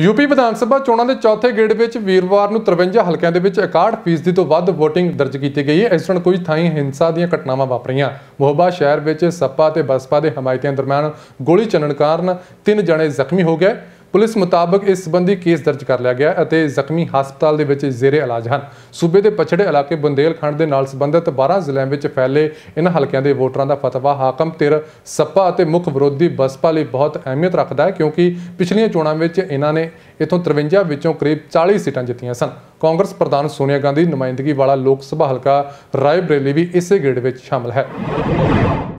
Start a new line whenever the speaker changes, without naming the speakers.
UP ਵਿਧਾਨ ਸਭਾ ਚੋਣਾਂ ਦੇ ਚੌਥੇ ਗੇੜ ਵਿੱਚ ਵੀਰਵਾਰ ਨੂੰ 53 ਹਲਕਿਆਂ ਦੇ ਵਿੱਚ 61% ਤੋਂ ਵੱਧ VOTING ਦਰਜ ਕੀਤੀ ਗਈ ਹੈ ਇਸ ਤਰ੍ਹਾਂ ਕੋਈ ਥਾਈ ਹਿੰਸਾ ਦੀਆਂ ਘਟਨਾਵਾਂ ਵਾਪਰੀਆਂ ਮੋਹਬਾ ਸ਼ਹਿਰ ਵਿੱਚ ਸੱਪਾ ਤੇ ਬਸਪਾ ਦੇ ਹਮਾਇਤੀਆਂ ਦਰਮਿਆਨ ਗੋਲੀ ਚੱਲਣ ਕਾਰਨ ਤਿੰਨ ਜਣੇ ਜ਼ਖਮੀ ਹੋ ਗਏ ਪੁਲਿਸ ਮੁਤਾਬਕ ਇਸ ਸੰਬੰਧੀ ਕੇਸ ਦਰਜ ਕਰ ਲਿਆ ਗਿਆ ਅਤੇ ਜ਼ਖਮੀ ਹਸਪਤਾਲ ਦੇ ਵਿੱਚ ਜ਼ੇਰੇ ਇਲਾਜ ਹਨ ਸੂਬੇ ਦੇ ਪਛੜੇ ਇਲਾਕੇ ਬੁੰਦੇਲਖੰਡ ਦੇ ਨਾਲ ਸੰਬੰਧਿਤ 12 ਜ਼ਿਲ੍ਹਿਆਂ ਵਿੱਚ ਫੈਲੇ ਇਹਨਾਂ ਹਲਕਿਆਂ ਦੇ ਵੋਟਰਾਂ ਦਾ ਫਤਵਾ ਹਾਕਮ ਤਿਰ ਸੱਪਾ ਅਤੇ ਮੁੱਖ ਵਿਰੋਧੀ ਬਸਪਾ ਲਈ ਬਹੁਤ ਅਹਿਮੀਅਤ ਰੱਖਦਾ ਹੈ ਕਿਉਂਕਿ ਪਿਛਲੀਆਂ ਚੋਣਾਂ ਵਿੱਚ ਇਹਨਾਂ ਨੇ ਇਥੋਂ 53 ਵਿੱਚੋਂ ਕਰੀਬ 40 ਸੀਟਾਂ ਜਿੱਤੀਆਂ ਸਨ ਕਾਂਗਰਸ ਪ੍ਰਧਾਨ ਸੋਨੀਆ ਗਾਂਧੀ ਨੁਮਾਇੰਦਗੀ ਵਾਲਾ ਲੋਕ ਸਭਾ ਹਲਕਾ ਬਰੇਲੀ ਵੀ ਇਸੇ ਗ੍ਰੇਡ ਵਿੱਚ ਸ਼ਾਮਲ ਹੈ